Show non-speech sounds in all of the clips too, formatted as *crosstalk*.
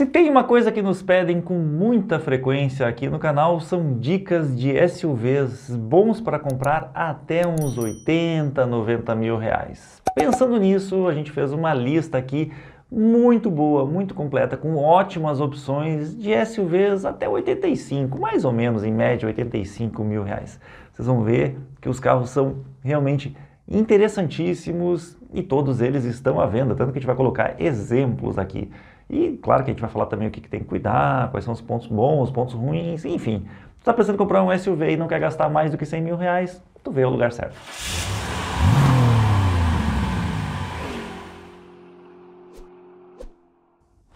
Se tem uma coisa que nos pedem com muita frequência aqui no canal são dicas de SUVs bons para comprar até uns 80, 90 mil reais. Pensando nisso, a gente fez uma lista aqui muito boa, muito completa, com ótimas opções de SUVs até 85, mais ou menos em média 85 mil reais. Vocês vão ver que os carros são realmente interessantíssimos e todos eles estão à venda, tanto que a gente vai colocar exemplos aqui. E claro que a gente vai falar também o que, que tem que cuidar, quais são os pontos bons, os pontos ruins, enfim. Tu tá pensando em comprar um SUV e não quer gastar mais do que 100 mil reais, tu vê o lugar certo.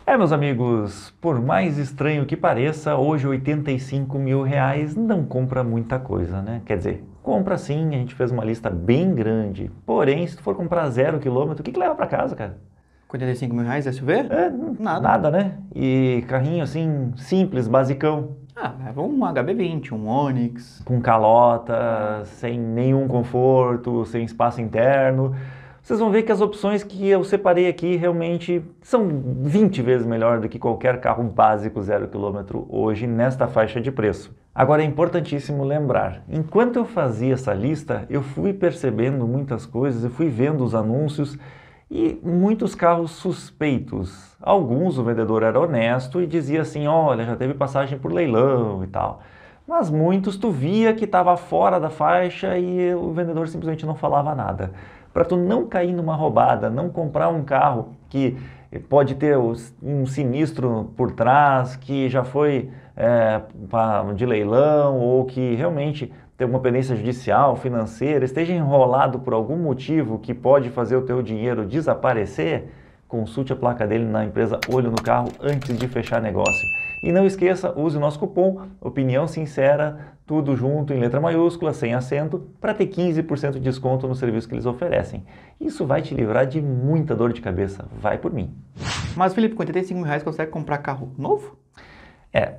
É, meus amigos, por mais estranho que pareça, hoje 85 mil reais não compra muita coisa, né? Quer dizer, compra sim, a gente fez uma lista bem grande. Porém, se tu for comprar zero quilômetro, o que, que leva para casa, cara? 45 mil reais SUV? É, nada. Nada, né? E carrinho assim, simples, basicão. Ah, leva um HB20, um Onix. Com calota, sem nenhum conforto, sem espaço interno. Vocês vão ver que as opções que eu separei aqui realmente são 20 vezes melhor do que qualquer carro básico zero quilômetro hoje nesta faixa de preço. Agora é importantíssimo lembrar, enquanto eu fazia essa lista, eu fui percebendo muitas coisas, eu fui vendo os anúncios e muitos carros suspeitos. Alguns o vendedor era honesto e dizia assim: olha, já teve passagem por leilão e tal. Mas muitos tu via que estava fora da faixa e o vendedor simplesmente não falava nada. Para tu não cair numa roubada, não comprar um carro que pode ter um sinistro por trás, que já foi é, de leilão ou que realmente tem alguma pendência judicial, financeira, esteja enrolado por algum motivo que pode fazer o teu dinheiro desaparecer, consulte a placa dele na empresa Olho no Carro antes de fechar negócio. E não esqueça, use o nosso cupom Opinião Sincera, tudo junto em letra maiúscula, sem acento, para ter 15% de desconto no serviço que eles oferecem. Isso vai te livrar de muita dor de cabeça, vai por mim. Mas Felipe, com 85 mil reais consegue comprar carro novo? É,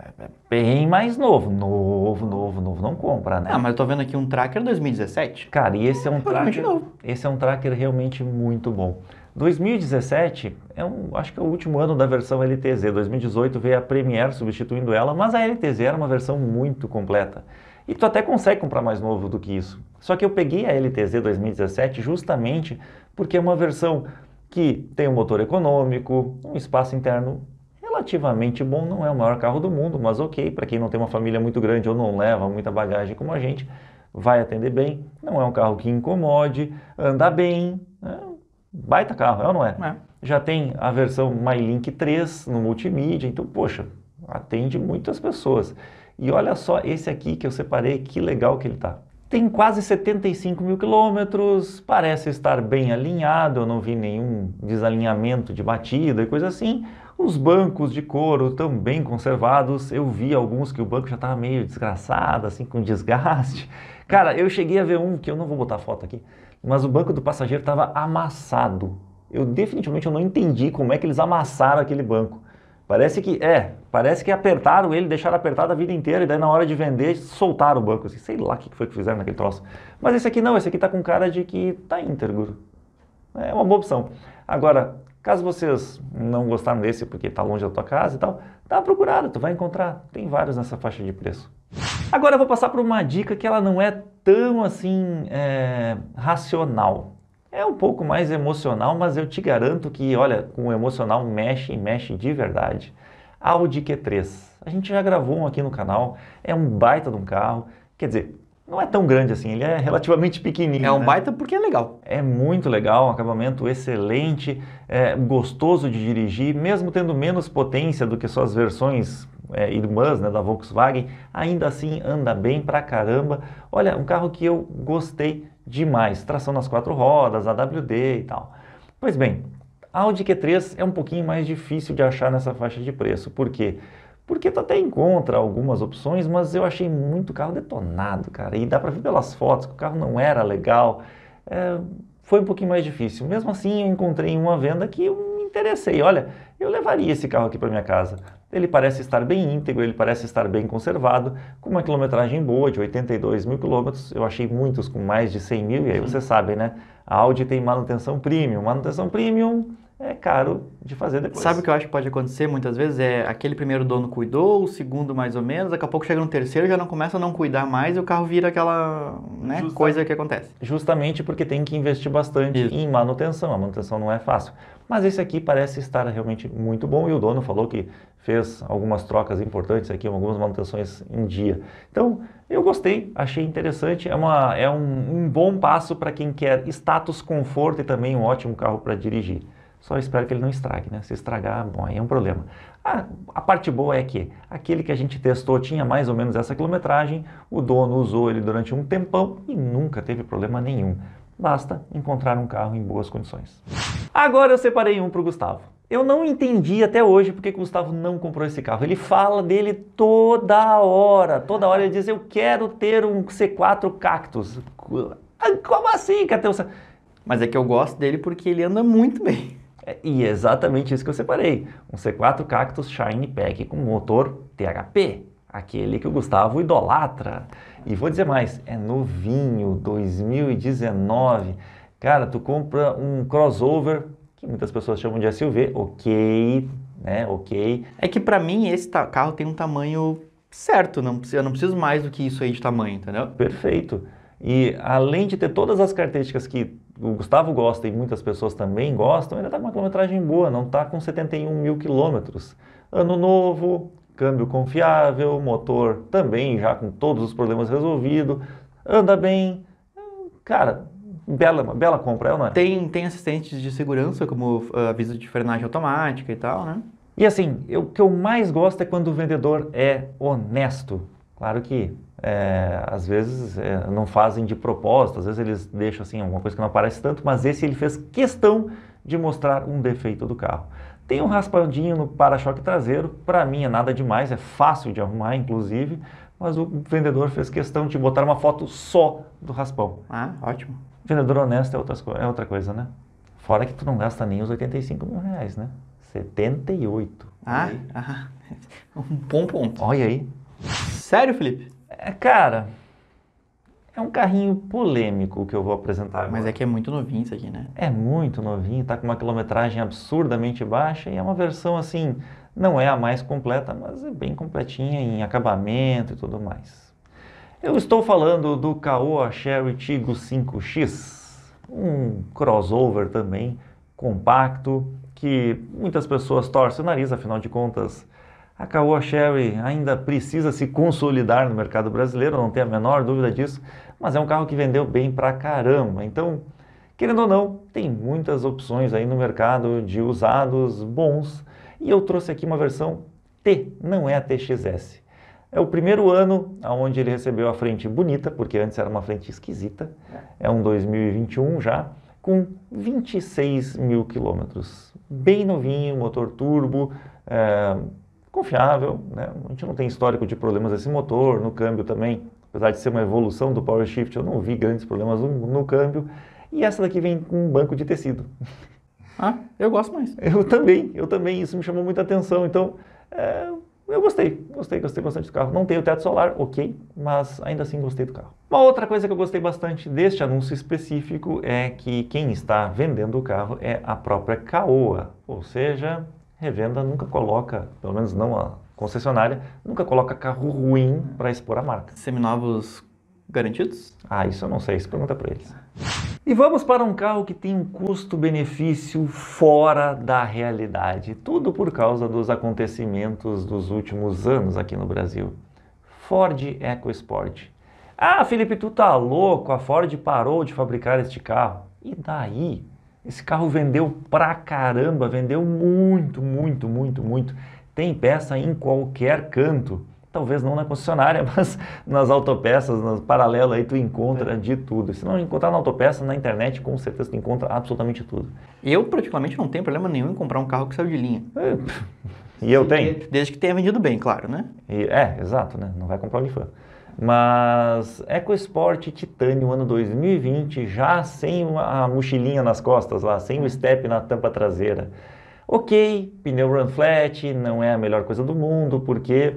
é, é bem mais novo. Novo, novo, novo. Não compra, né? Ah, mas eu tô vendo aqui um Tracker 2017. Cara, e esse é um é Tracker. Novo. Esse é um Tracker realmente muito bom. 2017 é um, acho que é o último ano da versão LTZ. 2018 veio a Premiere substituindo ela, mas a LTZ era uma versão muito completa. E tu até consegue comprar mais novo do que isso. Só que eu peguei a LTZ 2017 justamente porque é uma versão que tem um motor econômico, um espaço interno relativamente bom, não é o maior carro do mundo, mas ok, para quem não tem uma família muito grande ou não leva muita bagagem como a gente, vai atender bem, não é um carro que incomode, anda bem, é baita carro, é ou não é? é? Já tem a versão MyLink 3 no multimídia, então, poxa, atende muitas pessoas. E olha só esse aqui que eu separei, que legal que ele tá. Tem quase 75 mil quilômetros, parece estar bem alinhado, eu não vi nenhum desalinhamento de batida e coisa assim. Os bancos de couro também conservados, eu vi alguns que o banco já estava meio desgraçado, assim, com desgaste. *laughs* Cara, eu cheguei a ver um, que eu não vou botar foto aqui, mas o banco do passageiro estava amassado. Eu definitivamente eu não entendi como é que eles amassaram aquele banco. Parece que, é, parece que apertaram ele, deixaram apertado a vida inteira e daí na hora de vender soltaram o banco. Assim, sei lá o que foi que fizeram naquele troço. Mas esse aqui não, esse aqui tá com cara de que tá íntegro. É uma boa opção. Agora, Caso vocês não gostaram desse porque está longe da tua casa e tal, dá uma procurada, tu vai encontrar. Tem vários nessa faixa de preço. Agora eu vou passar por uma dica que ela não é tão assim é, racional. É um pouco mais emocional, mas eu te garanto que, olha, com o emocional mexe e mexe de verdade. Audi Q3. A gente já gravou um aqui no canal, é um baita de um carro. Quer dizer, não é tão grande assim, ele é relativamente pequenininho. É um né? baita porque é legal. É muito legal, um acabamento excelente, é gostoso de dirigir, mesmo tendo menos potência do que suas versões é, irmãs né, da Volkswagen, ainda assim anda bem pra caramba. Olha, um carro que eu gostei demais, tração nas quatro rodas, AWD e tal. Pois bem, a Audi Q3 é um pouquinho mais difícil de achar nessa faixa de preço, por quê? Porque tu até encontra algumas opções, mas eu achei muito carro detonado, cara. E dá para ver pelas fotos que o carro não era legal. É, foi um pouquinho mais difícil. Mesmo assim, eu encontrei uma venda que eu me interessei. Olha, eu levaria esse carro aqui para minha casa. Ele parece estar bem íntegro, ele parece estar bem conservado, com uma quilometragem boa de 82 mil quilômetros. Eu achei muitos com mais de 100 mil, e aí vocês sabem, né? A Audi tem manutenção premium. Manutenção premium é caro de fazer depois. Sabe o que eu acho que pode acontecer muitas vezes? É aquele primeiro dono cuidou, o segundo mais ou menos, daqui a pouco chega um terceiro, já não começa a não cuidar mais e o carro vira aquela né, Justa... coisa que acontece. Justamente porque tem que investir bastante Isso. em manutenção. A manutenção não é fácil. Mas esse aqui parece estar realmente muito bom e o dono falou que fez algumas trocas importantes aqui, algumas manutenções em dia. Então, eu gostei, achei interessante, é, uma, é um, um bom passo para quem quer status, conforto e também um ótimo carro para dirigir. Só espero que ele não estrague, né? Se estragar, bom, aí é um problema. a parte boa é que aquele que a gente testou tinha mais ou menos essa quilometragem, o dono usou ele durante um tempão e nunca teve problema nenhum. Basta encontrar um carro em boas condições. Agora eu separei um para o Gustavo. Eu não entendi até hoje porque que o Gustavo não comprou esse carro. Ele fala dele toda hora. Toda hora ele diz: Eu quero ter um C4 Cactus. Como assim, Cateus? Mas é que eu gosto dele porque ele anda muito bem. É, e é exatamente isso que eu separei, um C4 Cactus Shine Pack com motor THP, aquele que o Gustavo idolatra. E vou dizer mais, é novinho, 2019. Cara, tu compra um crossover, que muitas pessoas chamam de SUV, ok, né, ok. É que para mim esse carro tem um tamanho certo, não eu não preciso mais do que isso aí de tamanho, entendeu? Perfeito. E além de ter todas as características que o Gustavo gosta e muitas pessoas também gostam, ainda está com uma quilometragem boa, não está com 71 mil quilômetros. Ano novo, câmbio confiável, motor também já com todos os problemas resolvidos, anda bem. Cara, bela, bela compra, é ou não é? Tem, tem assistentes de segurança, como uh, aviso de frenagem automática e tal, né? E assim, eu, o que eu mais gosto é quando o vendedor é honesto. Claro que é, às vezes é, não fazem de propósito, às vezes eles deixam assim alguma coisa que não aparece tanto, mas esse ele fez questão de mostrar um defeito do carro. Tem um raspadinho no para-choque traseiro, para mim é nada demais, é fácil de arrumar, inclusive, mas o vendedor fez questão de botar uma foto só do raspão. Ah, ótimo. Vendedor honesto é, outras, é outra coisa, né? Fora que tu não gasta nem os 85 mil reais, né? 78. Ah, ah *laughs* um bom ponto. Olha aí. Sério, Felipe? É, cara, é um carrinho polêmico que eu vou apresentar agora. Mas é que é muito novinho isso aqui, né? É muito novinho, tá com uma quilometragem absurdamente baixa e é uma versão assim, não é a mais completa, mas é bem completinha em acabamento e tudo mais. Eu estou falando do Caoa Sherry Tigo 5X, um crossover também compacto que muitas pessoas torcem o nariz, afinal de contas, a Caoa Sherry ainda precisa se consolidar no mercado brasileiro, não tem a menor dúvida disso, mas é um carro que vendeu bem pra caramba. Então, querendo ou não, tem muitas opções aí no mercado de usados bons. E eu trouxe aqui uma versão T, não é a TXS. É o primeiro ano onde ele recebeu a frente bonita, porque antes era uma frente esquisita. É um 2021 já, com 26 mil quilômetros. Bem novinho, motor turbo, é, confiável, né? a gente não tem histórico de problemas desse motor, no câmbio também, apesar de ser uma evolução do Power Shift, eu não vi grandes problemas no, no câmbio, e essa daqui vem com um banco de tecido. *laughs* Ah, eu gosto mais. Eu também, eu também, isso me chamou muita atenção, então é, eu gostei, gostei, gostei bastante do carro. Não tem o teto solar, ok, mas ainda assim gostei do carro. Uma outra coisa que eu gostei bastante deste anúncio específico é que quem está vendendo o carro é a própria Caoa, ou seja, revenda nunca coloca, pelo menos não a concessionária, nunca coloca carro ruim para expor a marca. Seminovos garantidos? Ah, isso eu não sei, isso pergunta para eles. E vamos para um carro que tem um custo-benefício fora da realidade, tudo por causa dos acontecimentos dos últimos anos aqui no Brasil. Ford EcoSport. Ah, Felipe, tu tá louco, a Ford parou de fabricar este carro. E daí? Esse carro vendeu pra caramba, vendeu muito, muito, muito, muito. Tem peça em qualquer canto. Talvez não na concessionária, *laughs* mas nas autopeças, nas paralelas aí tu encontra é. de tudo. Se não encontrar na autopeça, na internet, com certeza tu encontra absolutamente tudo. Eu praticamente não tenho problema nenhum em comprar um carro que saiu de linha. É. E eu tenho. Desde que tenha vendido bem, claro, né? E, é, exato, né? Não vai comprar o de fã. Mas EcoSport Titânio ano 2020, já sem a mochilinha nas costas lá, sem o step na tampa traseira. Ok, pneu run flat não é a melhor coisa do mundo, porque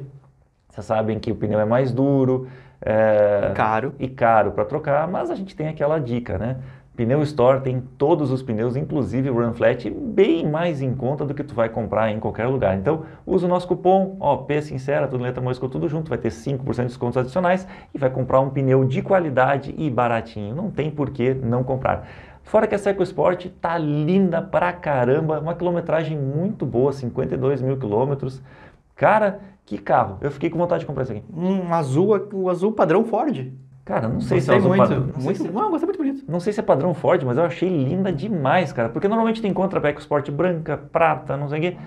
vocês sabem que o pneu é mais duro, é, caro e caro para trocar, mas a gente tem aquela dica, né? Pneu Store tem todos os pneus, inclusive o Run Flat, bem mais em conta do que tu vai comprar em qualquer lugar. Então, usa o nosso cupom, ó, P é Sincera, tudo letra Moisco, tudo junto, vai ter 5% de descontos adicionais e vai comprar um pneu de qualidade e baratinho. Não tem por que não comprar. Fora que Seco Sport tá linda pra caramba, uma quilometragem muito boa, 52 mil quilômetros. Cara, que carro! Eu fiquei com vontade de comprar isso aqui. Um azul, o um azul padrão Ford. Cara, não sei gostei se é muito, padrão. Não, muito, não, gostei muito bonito. Não sei se é padrão Ford, mas eu achei linda demais, cara. Porque normalmente contra encontra Pack Sport branca, prata, não sei o quê.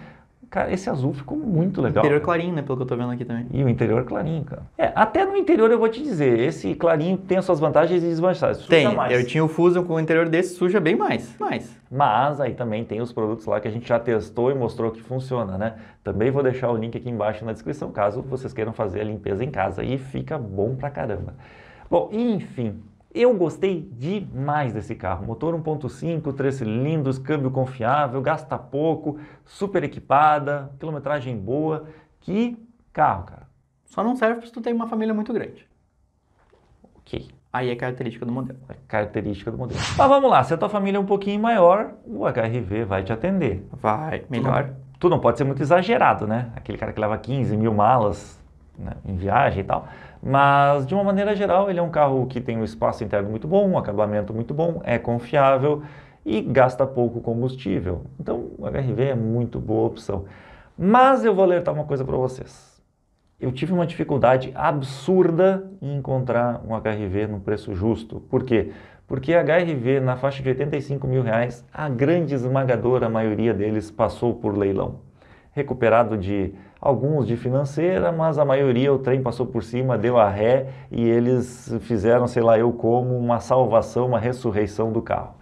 Cara, esse azul ficou muito legal. Interior clarinho, né? Pelo que eu tô vendo aqui também. E o interior clarinho, cara. É, até no interior eu vou te dizer, esse clarinho tem as suas vantagens e desvantagens. Suja tem, mais. eu tinha o Fusion com o interior desse, suja bem mais. Mais. Mas aí também tem os produtos lá que a gente já testou e mostrou que funciona, né? Também vou deixar o link aqui embaixo na descrição, caso vocês queiram fazer a limpeza em casa. E fica bom pra caramba. Bom, enfim, eu gostei demais desse carro. Motor 1.5, três cilindros, câmbio confiável, gasta pouco, super equipada, quilometragem boa. Que carro, cara. Só não serve se tu tem uma família muito grande. Ok. Aí é característica do modelo. É característica do modelo. Mas vamos lá, se a tua família é um pouquinho maior, o HRV vai te atender. Vai, melhor. Tu não, tu não pode ser muito exagerado, né? Aquele cara que leva 15 mil malas né, em viagem e tal. Mas, de uma maneira geral, ele é um carro que tem um espaço interno muito bom, um acabamento muito bom, é confiável e gasta pouco combustível. Então, o HRV é muito boa opção. Mas eu vou alertar uma coisa para vocês. Eu tive uma dificuldade absurda em encontrar um HRV no preço justo. Por quê? Porque HRV na faixa de 85 mil reais, a grande esmagadora maioria deles passou por leilão. Recuperado de alguns de financeira, mas a maioria o trem passou por cima, deu a ré e eles fizeram, sei lá, eu como uma salvação, uma ressurreição do carro.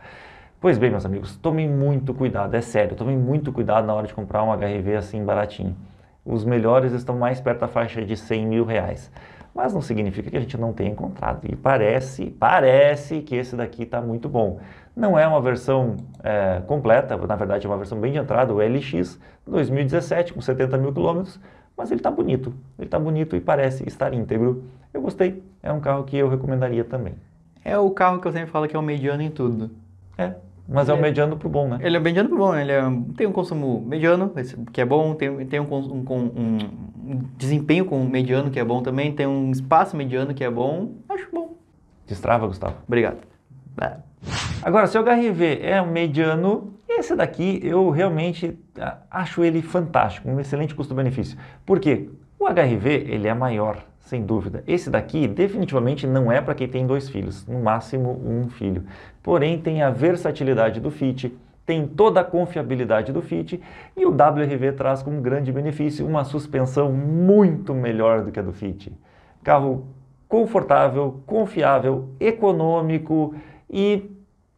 Pois bem, meus amigos, tomem muito cuidado, é sério, tomem muito cuidado na hora de comprar um HRV assim baratinho. Os melhores estão mais perto da faixa de 100 mil reais mas não significa que a gente não tenha encontrado. E parece, parece que esse daqui está muito bom. Não é uma versão é, completa, na verdade é uma versão bem de entrada, o LX 2017, com 70 mil quilômetros, mas ele está bonito, ele está bonito e parece estar íntegro. Eu gostei, é um carro que eu recomendaria também. É o carro que eu sempre falo que é o mediano em tudo. É, mas é, é um mediano pro bom, né? Ele é mediano pro bom, né? ele é, tem um consumo mediano, que é bom, tem, tem um, um, um, um desempenho com mediano que é bom também, tem um espaço mediano que é bom, acho bom. Destrava, Gustavo. Obrigado. É. Agora, seu HRV é um mediano, esse daqui eu realmente acho ele fantástico, um excelente custo-benefício. Por quê? O HRV ele é maior, sem dúvida. Esse daqui definitivamente não é para quem tem dois filhos, no máximo um filho. Porém, tem a versatilidade do Fit, tem toda a confiabilidade do Fit e o WRV traz como grande benefício uma suspensão muito melhor do que a do Fit. Carro confortável, confiável, econômico e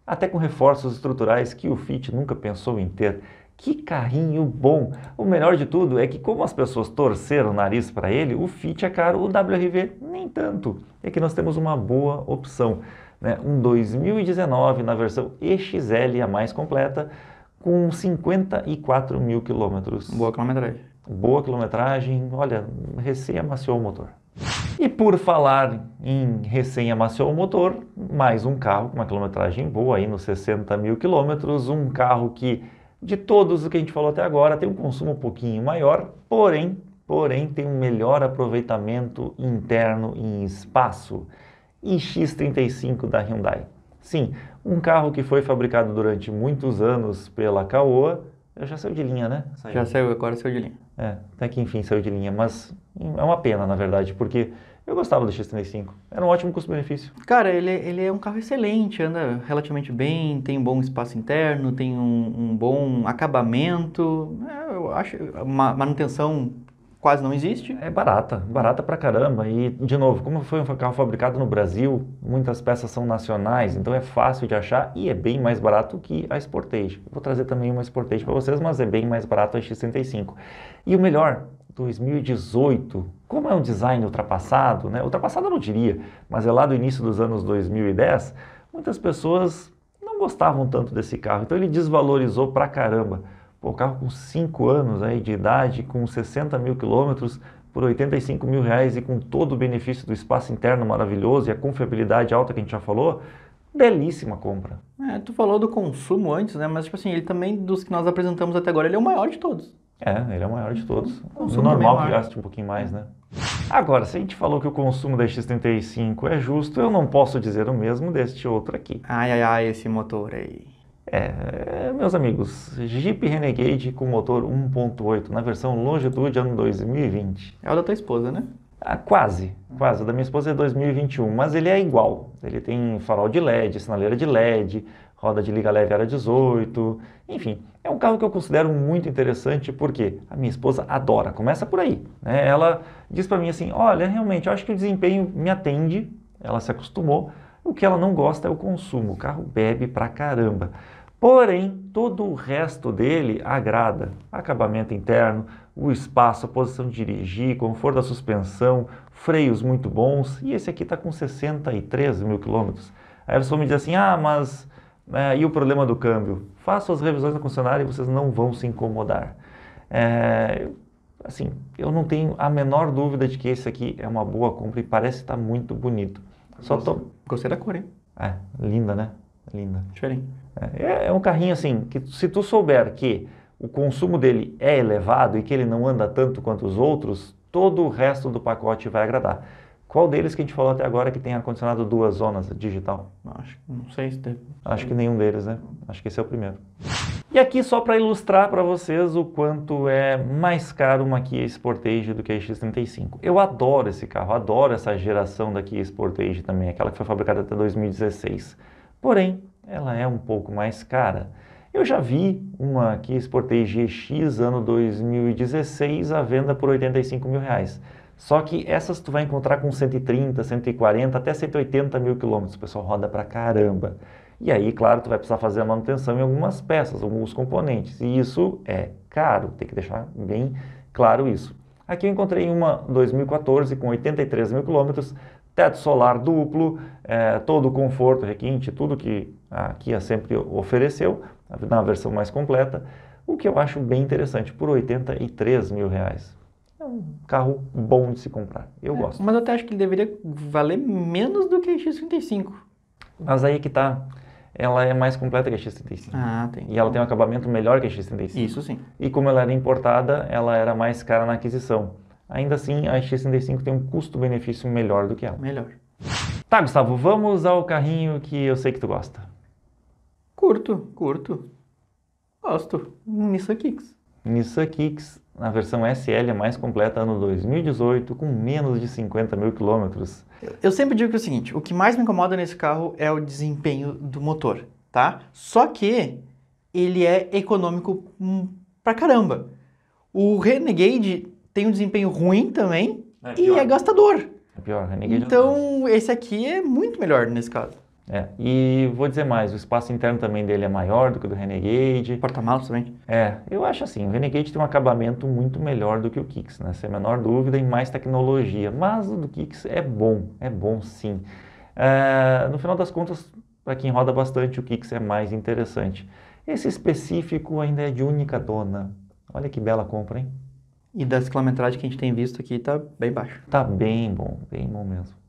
até com reforços estruturais que o Fit nunca pensou em ter. Que carrinho bom! O melhor de tudo é que, como as pessoas torceram o nariz para ele, o Fit é caro, o WRV nem tanto. É que nós temos uma boa opção. Né? Um 2019 na versão EXL, a mais completa, com 54 mil quilômetros. Boa quilometragem. Boa quilometragem, olha, recém amaciou o motor. E por falar em recém amaciou o motor, mais um carro com uma quilometragem boa, aí nos 60 mil quilômetros, um carro que de todos o que a gente falou até agora, tem um consumo um pouquinho maior, porém, porém tem um melhor aproveitamento interno em espaço. iX35 da Hyundai. Sim, um carro que foi fabricado durante muitos anos pela Caoa, já saiu de linha, né? Saiu. Já saiu, agora saiu de linha. É, até que enfim saiu de linha, mas é uma pena, na verdade, porque eu gostava do X35, era um ótimo custo-benefício. Cara, ele, ele é um carro excelente, anda relativamente bem, tem um bom espaço interno, tem um, um bom acabamento. É, eu acho uma manutenção quase não existe. É barata, barata pra caramba. E, de novo, como foi um carro fabricado no Brasil, muitas peças são nacionais, então é fácil de achar e é bem mais barato que a Sportage. Vou trazer também uma Sportage para vocês, mas é bem mais barato a X35. E o melhor, 2018, como é um design ultrapassado, né? ultrapassado eu não diria, mas é lá do início dos anos 2010, muitas pessoas não gostavam tanto desse carro, então ele desvalorizou pra caramba. Pô, carro com 5 anos aí de idade, com 60 mil quilômetros, por 85 mil reais e com todo o benefício do espaço interno maravilhoso e a confiabilidade alta que a gente já falou, belíssima compra. É, tu falou do consumo antes, né? Mas, tipo assim, ele também, dos que nós apresentamos até agora, ele é o maior de todos. É, ele é o maior de todos. O normal que gaste um pouquinho mais, né? Agora, se a gente falou que o consumo da X35 é justo, eu não posso dizer o mesmo deste outro aqui. Ai, ai, ai, esse motor aí. É, meus amigos, Jeep Renegade com motor 1.8 na versão Longitude ano 2020. É o da tua esposa, né? Ah, quase, quase. O da minha esposa é 2021, mas ele é igual. Ele tem farol de LED, sinaleira de LED, roda de liga leve era 18, enfim. É um carro que eu considero muito interessante porque a minha esposa adora, começa por aí. Né? Ela diz para mim assim, olha, realmente, eu acho que o desempenho me atende, ela se acostumou, o que ela não gosta é o consumo, o carro bebe pra caramba. Porém, todo o resto dele agrada. Acabamento interno, o espaço, a posição de dirigir, conforto da suspensão, freios muito bons. E esse aqui está com 63 mil quilômetros. Aí a pessoa me diz assim, ah, mas é, e o problema do câmbio? Faça as revisões na concessionária e vocês não vão se incomodar. É, assim, eu não tenho a menor dúvida de que esse aqui é uma boa compra e parece estar muito bonito. Só gostei, tô... gostei da cor, hein? É, linda, né? Linda. Diferente. É, é, é um carrinho assim, que se tu souber que o consumo dele é elevado e que ele não anda tanto quanto os outros, todo o resto do pacote vai agradar. Qual deles que a gente falou até agora que tem ar-condicionado duas zonas digital? Acho, não sei se teve. Acho que nenhum deles, né? Acho que esse é o primeiro. E aqui só para ilustrar para vocês o quanto é mais caro uma Kia Sportage do que a X35. Eu adoro esse carro, adoro essa geração da Kia Sportage também, aquela que foi fabricada até 2016. Porém, ela é um pouco mais cara. Eu já vi uma Kia Sportage GX ano 2016 à venda por 85 mil reais. Só que essas tu vai encontrar com 130, 140, até 180 mil quilômetros. O pessoal roda pra caramba. E aí, claro, tu vai precisar fazer a manutenção em algumas peças, alguns componentes. E isso é caro, tem que deixar bem claro isso. Aqui eu encontrei uma 2014 com 83 mil quilômetros, teto solar duplo, é, todo o conforto, requinte, tudo que a Kia sempre ofereceu, na versão mais completa, o que eu acho bem interessante, por 83 mil reais um carro bom de se comprar. Eu é, gosto. Mas eu até acho que ele deveria valer menos do que a X35. Mas aí é que tá. Ela é mais completa que a X35. Ah, tem. E ela tem um acabamento melhor que a X35. Isso sim. E como ela era importada, ela era mais cara na aquisição. Ainda assim, a X35 tem um custo-benefício melhor do que ela. Melhor. Tá, Gustavo, vamos ao carrinho que eu sei que tu gosta. Curto, curto. Gosto. Nissan Kicks. Nissan Kicks, na versão SL é mais completa, ano 2018, com menos de 50 mil quilômetros. Eu sempre digo que é o seguinte, o que mais me incomoda nesse carro é o desempenho do motor, tá? Só que ele é econômico hum, pra caramba. O Renegade tem um desempenho ruim também é e é gastador. É pior, Renegade. É então, esse aqui é muito melhor nesse caso. É. E vou dizer mais, o espaço interno também dele é maior do que o do Renegade. Porta-malas também. É, eu acho assim, o Renegade tem um acabamento muito melhor do que o Kicks, né? Sem a menor dúvida, e mais tecnologia. Mas o do Kicks é bom, é bom sim. É, no final das contas, para quem roda bastante, o Kicks é mais interessante. Esse específico ainda é de única dona. Olha que bela compra, hein? E das quilometragens que a gente tem visto aqui, tá bem baixo. Tá bem bom, bem bom mesmo.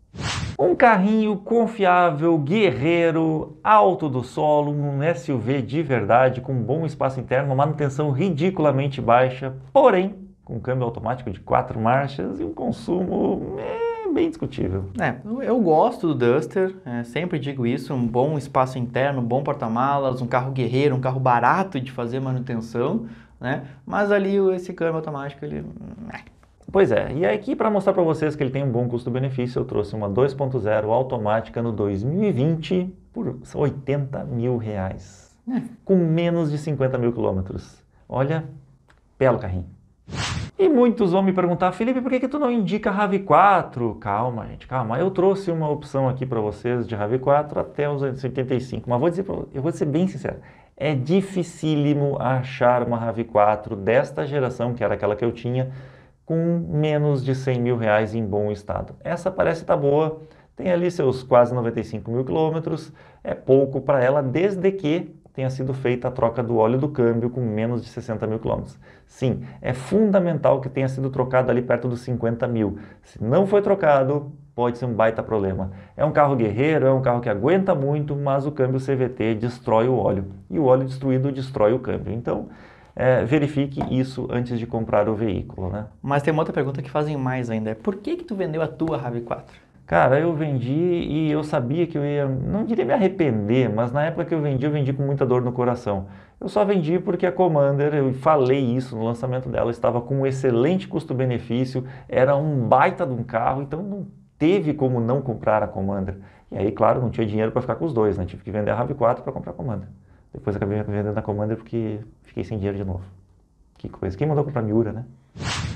Um carrinho confiável, guerreiro, alto do solo, um SUV de verdade, com um bom espaço interno, manutenção ridiculamente baixa, porém com um câmbio automático de quatro marchas e um consumo é, bem discutível. É, eu gosto do Duster, é, sempre digo isso, um bom espaço interno, um bom porta-malas, um carro guerreiro, um carro barato de fazer manutenção, né? Mas ali esse câmbio automático, ele... Hum, é. Pois é, e aqui para mostrar para vocês que ele tem um bom custo-benefício, eu trouxe uma 2.0 automática no 2020 por 80 mil reais, é. com menos de 50 mil quilômetros. Olha, belo carrinho. E muitos vão me perguntar, Felipe, por que, que tu não indica a RAV4? Calma, gente, calma. Eu trouxe uma opção aqui para vocês de RAV4 até os 85, mas vou dizer pra, eu vou ser bem sincero. É dificílimo achar uma RAV4 desta geração, que era aquela que eu tinha, com menos de 100 mil reais em bom estado. Essa parece estar tá boa, tem ali seus quase 95 mil quilômetros, é pouco para ela desde que tenha sido feita a troca do óleo do câmbio com menos de 60 mil quilômetros. Sim, é fundamental que tenha sido trocado ali perto dos 50 mil. Se não foi trocado, pode ser um baita problema. É um carro guerreiro, é um carro que aguenta muito, mas o câmbio CVT destrói o óleo. E o óleo destruído destrói o câmbio. Então, é, verifique isso antes de comprar o veículo, né? Mas tem uma outra pergunta que fazem mais ainda, é por que que tu vendeu a tua RAV4? Cara, eu vendi e eu sabia que eu ia, não diria me arrepender, mas na época que eu vendi, eu vendi com muita dor no coração. Eu só vendi porque a Commander, eu falei isso no lançamento dela, estava com um excelente custo-benefício, era um baita de um carro, então não teve como não comprar a Commander. E aí, claro, não tinha dinheiro para ficar com os dois, né? Tive que vender a RAV4 para comprar a Commander. Depois acabei vendendo a Commander porque fiquei sem dinheiro de novo. Que coisa. Quem mandou comprar Miura, né?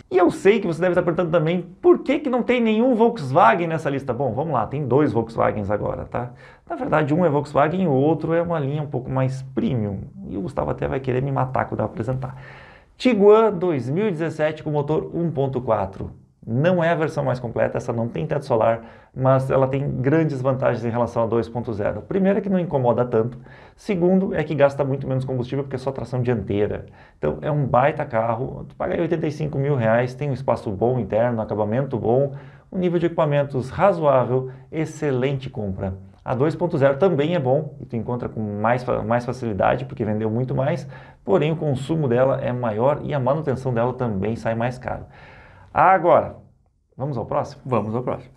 E eu sei que você deve estar perguntando também por que, que não tem nenhum Volkswagen nessa lista. Bom, vamos lá, tem dois Volkswagens agora, tá? Na verdade, um é Volkswagen e o outro é uma linha um pouco mais premium. E o Gustavo até vai querer me matar quando eu apresentar. Tiguan 2017 com motor 1.4. Não é a versão mais completa, essa não tem teto solar, mas ela tem grandes vantagens em relação à 2.0. Primeiro é que não incomoda tanto, segundo é que gasta muito menos combustível porque é só tração dianteira. Então é um baita carro, tu paga 85 mil reais, tem um espaço bom interno, acabamento bom, um nível de equipamentos razoável, excelente compra. A 2.0 também é bom e tu encontra com mais, mais facilidade porque vendeu muito mais, porém o consumo dela é maior e a manutenção dela também sai mais caro. Ah, agora, vamos ao próximo? Vamos ao próximo.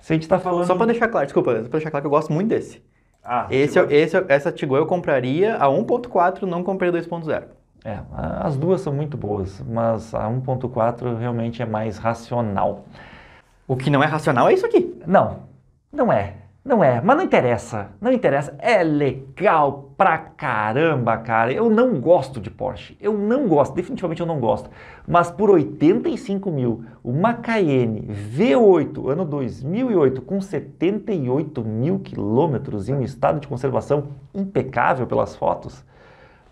Se a gente está falando. Só para deixar claro, desculpa, para deixar claro que eu gosto muito desse. Ah, esse, esse, essa Tigua eu compraria a 1.4, não comprei é, a 2.0. É, as duas são muito boas, mas a 1.4 realmente é mais racional. O que não é racional é isso aqui. Não, não é. Não é, mas não interessa. Não interessa. É legal pra caramba, cara. Eu não gosto de Porsche. Eu não gosto, definitivamente eu não gosto. Mas por 85 mil, uma Cayenne V8, ano 2008, com 78 mil quilômetros e um estado de conservação impecável pelas fotos,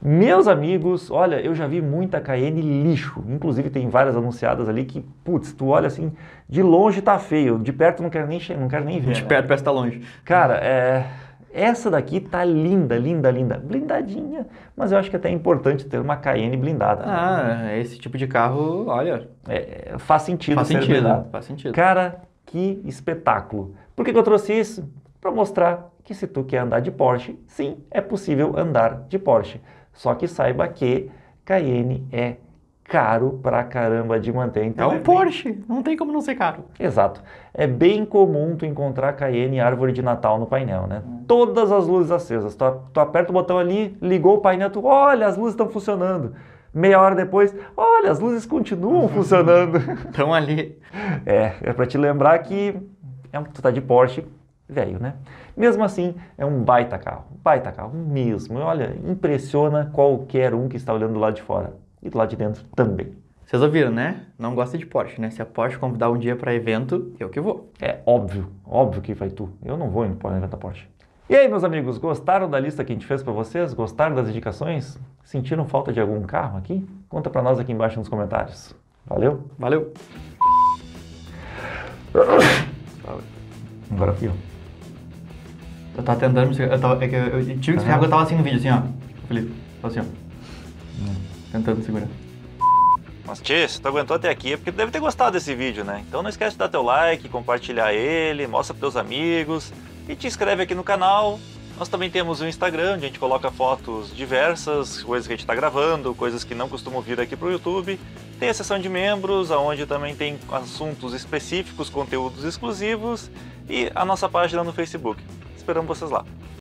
meus amigos, olha, eu já vi muita Cayenne lixo. Inclusive tem várias anunciadas ali que, putz, tu olha assim, de longe tá feio, de perto não quero nem, não quero nem ver. De né? perto parece tá longe. Cara, é, essa daqui tá linda, linda, linda. Blindadinha, mas eu acho que é até é importante ter uma Cayenne blindada. Né? Ah, esse tipo de carro, olha... É, faz sentido faz sentido, Faz sentido. Cara, que espetáculo. Por que, que eu trouxe isso? Para mostrar que se tu quer andar de Porsche, sim, é possível andar de Porsche. Só que saiba que Cayenne é caro pra caramba de manter. Então, é um é Porsche, não tem como não ser caro. Exato. É bem comum tu encontrar Cayenne árvore de Natal no painel, né? Hum. Todas as luzes acesas. Tu, tu aperta o botão ali, ligou o painel, tu olha, as luzes estão funcionando. Meia hora depois, olha, as luzes continuam *laughs* funcionando. Estão ali. É, é para te lembrar que é, tu tá de Porsche, velho, né? Mesmo assim, é um baita carro, baita carro mesmo. Olha, impressiona qualquer um que está olhando do lado de fora e do lado de dentro também. Vocês ouviram, né? Não gosta de Porsche, né? Se a Porsche convidar um dia para evento, eu que vou. É óbvio, óbvio que vai tu. Eu não vou indo para evento da Porsche. E aí, meus amigos, gostaram da lista que a gente fez para vocês? Gostaram das indicações? Sentiram falta de algum carro aqui? Conta para nós aqui embaixo nos comentários. Valeu? Valeu. Agora fio. Eu tava tentando me segurar. Eu, tava, é que eu, eu tive que uhum. Tá segurar, eu tava assim no vídeo, assim, ó. Felipe, tava assim, ó. Tentando me segurar. Mas, Tchê, se tu aguentou até aqui é porque tu deve ter gostado desse vídeo, né? Então não esquece de dar teu like, compartilhar ele, mostra pros teus amigos e te inscreve aqui no canal. Nós também temos o Instagram, onde a gente coloca fotos diversas, coisas que a gente está gravando, coisas que não costumam vir aqui para o YouTube. Tem a seção de membros, onde também tem assuntos específicos, conteúdos exclusivos e a nossa página no Facebook. Esperamos vocês lá.